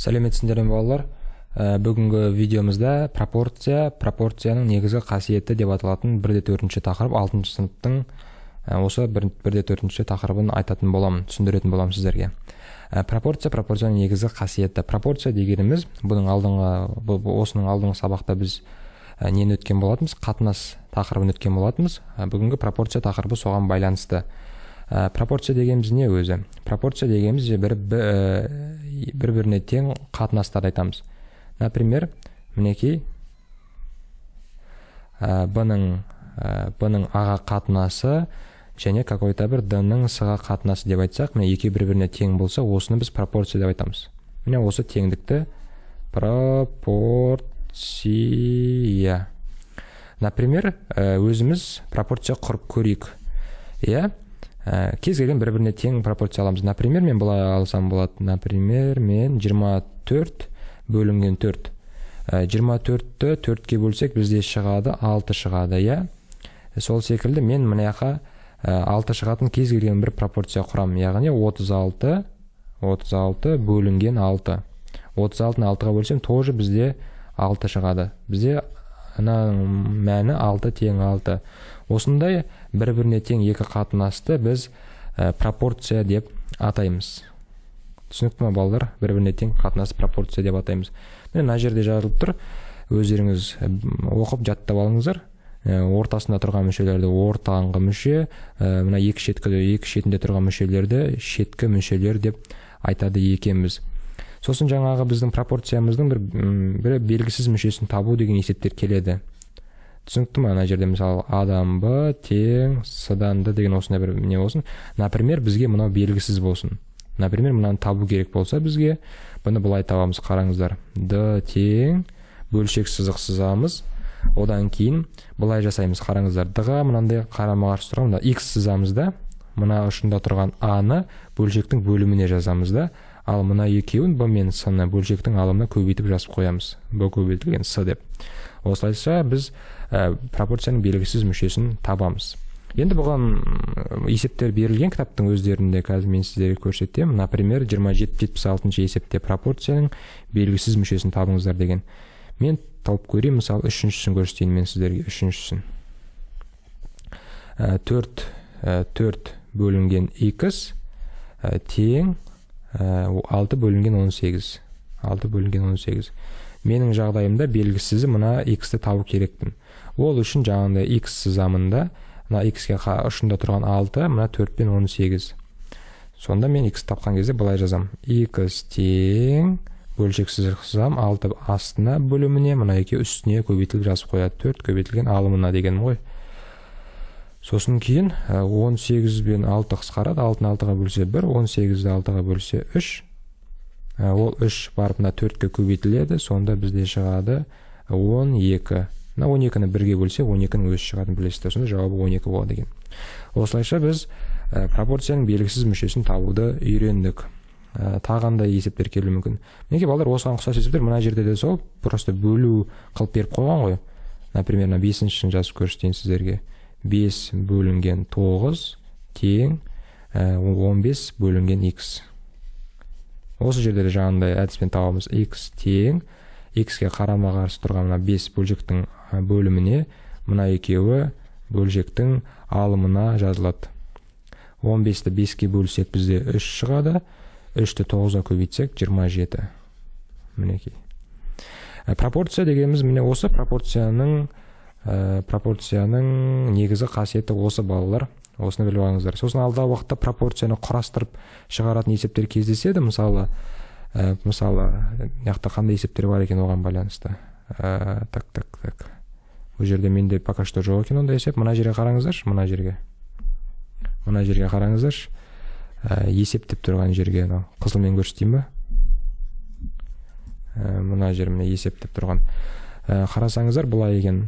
сәлеметсіздер ме балалар ә, бүгінгі видеомызда пропорция пропорцияның негізгі қасиеті деп аталатын бір де төртінші тақырып алтыншы сыныптың ә, осы бір, бір де төртінші тақырыбын айтатын боламын түсіндіретін боламын сіздерге ә, пропорция пропорцияның негізгі қасиеті пропорция дегеніміз бұның алдыңғы осының алдыңғы сабақта біз ә, нені өткен болатынбыз қатынас тақырыбын өткен болатынбыз бүгінгі пропорция тақырыбы соған байланысты пропорция дегеніміз не өзі пропорция дегеніміз бір бір біріне тең қатынастарды айтамыз например мінекей ә, бұның ә, бұның аға қатынасы және какой то бір д ның қатынасы деп айтсақ міне екеуі бір біріне тең болса осыны біз пропорция деп айтамыз міне осы теңдікті пропорция например өзіміз пропорция құрып көрейік иә ә, кез келген бір біріне тең пропорция аламыз например мен былай алсам болады например мен 24 бөлінген 4 24-ті 4-ке бөлсек бізде шығады 6 шығады иә э, сол секілді мен мына 6 э, шығатын кез келген бір пропорция құрамын яғни 36 36 бөлінген 6 36-ны 6-ға бөлсем тоже бізде 6 шығады бізде мынаның мәні 6 тең 6 осындай бір біріне тең екі қатынасты біз э, пропорция деп атаймыз түсінікті ма балалар бір біріне тең қатынас пропорция деп атаймыз міне мына жерде жазылып тұр өздеріңіз э, оқып жаттап алыңыздар э, ортасында тұрған мүшелерді ортаңғы мүше ә, мына екі шеткіде екі шетінде тұрған мүшелерді шеткі мүшелер деп айтады екенбіз сосын жаңағы біздің пропорциямыздың бір, бір белгісіз мүшесін табу деген есептер келеді түсінікті ма мына жерде мысалы адамбы тең сыданды деген осындай бір не болсын например бізге мынау белгісіз болсын например мынаны табу керек болса бізге бұны былай табамыз қараңыздар д тең бөлшек сызық сызамыз одан кейін былай жасаймыз қараңыздар д ға мынандай қарама қарсы тұрған мына х сызамыз да мына ұшында тұрған а ны бөлшектің бөліміне жазамыз да ал мына екеуін б мен с ны бөлшектің алымына көбейтіп жазып қоямыз б көбейтілген с деп осылайша біз ә, пропорцияның белгісіз мүшесін табамыз енді бұған есептер берілген кітаптың өздерінде қазір мен сіздерге көрсетемін например жетпіс алтыншы есепте пропорцияның белгісіз мүшесін табыңыздар деген мен тауып көрейін мысалы үшіншісін көрсетейін мен сіздерге үшіншісін э, төрт э, төрт бөлінген x тең алты бөлінген он сегіз 6 бөлінген он менің жағдайымда белгісізі мына x-ті табу керекпін ол үшін жаңағындай x сызамында мына x-ке ұшында тұрған 6 мына 4 пен 18 сонда мен x тапқан кезде былай жазам x тең сызық сызам 6 астына бөліміне мына екеуі үстіне көбейтіліп жазып қояды 4 көбейтілген алымына деген ғой сосын кейін 18 бен 6 қысқарады 6-ны 6-ға бөлсе 1, 18-ді 6-ға бөлсе 3, Э, ол үш барып мына төртке көбейтіледі сонда бізде шығады он екі мына он екіні бірге бөлсе он екінің өзі шығатынын білесіздер сонда жауабы он екі болады екен осылайша біз ә, пропорцияның белгісіз мүшесін табуды үйрендік ә, э, тағы қандай есептер келуі мүмкін мінекей балалар осыған ұқсас есептер мына жерде де сол просто бөлу қылып беріп қойған ғой например мына бесіншісін жазып көрсетейін сіздерге бес бөлінген тоғыз тең он бес бөлінген икс осы жерде де жаңағындай әдіспен табамыз x тең x-ке қарама қарсы тұрған мына бес бөлшектің бөліміне мына екеуі бөлшектің алымына жазылады 15-ті 5-ке бөлсек бізде 3 шығады 3-ті 9-а көбейтсек 27 мінекей ә, пропорция дегеніміз міне осы пропорцияның ә, пропорцияның негізгі қасиеті осы балалар осыны біліп алыңыздар сосын алдағы уақытта пропорцияны құрастырып шығаратын есептер кездеседі мысалы ә, мысалы мына қандай есептер бар екен оған байланысты ә, так так так бұл жерде менде пока что жоқ екен ондай есеп мына жерге қараңыздаршы мына жерге мына жерге қараңыздаршы ә, есептеп тұрған жерге анау қызылмен көрсетейін ба ә, мына жер міне есептеп тұрған ә, қарасаңыздар былай екен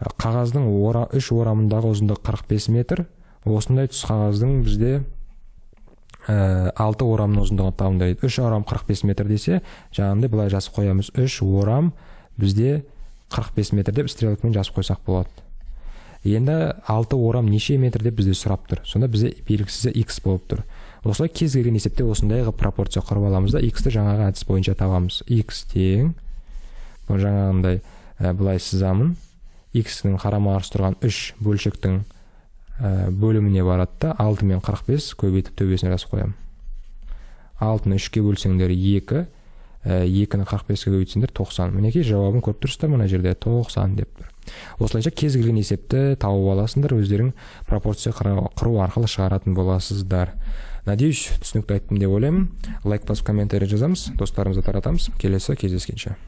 Ә, қағаздың ора, үш орамындағы ұзындығы 45 метр осындай түс қағаздың бізде ә, орамның ұзындығын табыңдар үш орам 45 метр десе жаңағындай былай жазып қоямыз үш орам бізде 45 метр деп стрелкамен жазып қойсақ болады енді алты орам неше метр деп бізде сұрап тұр сонда бізде белгісізі x болып тұр осылай кез келген есепте осындай қылып пропорция құрып аламыз да x жаңағы әдіс бойынша табамыз x тең жаңағындай ә, былай сызамын x-тің қарама қарсы тұрған үш бөлшектің э, бөліміне барады да алты мен қырық бес көбейтіп төбесіне жазып қоямын алтыны үшке бөлсеңдер екі э, екіні қырық беске көбейтсеңдер тоқсан мінекей жауабын көріп тұрсыздар мына жерде тоқсан деп тұр осылайша кез келген есепті тауып аласыңдар өздерің пропорция құру арқылы шығаратын боласыздар надеюсь түсінікті айттым деп ойлаймын лайк басып комментарий жазамыз достарымызға таратамыз келесі кездескенше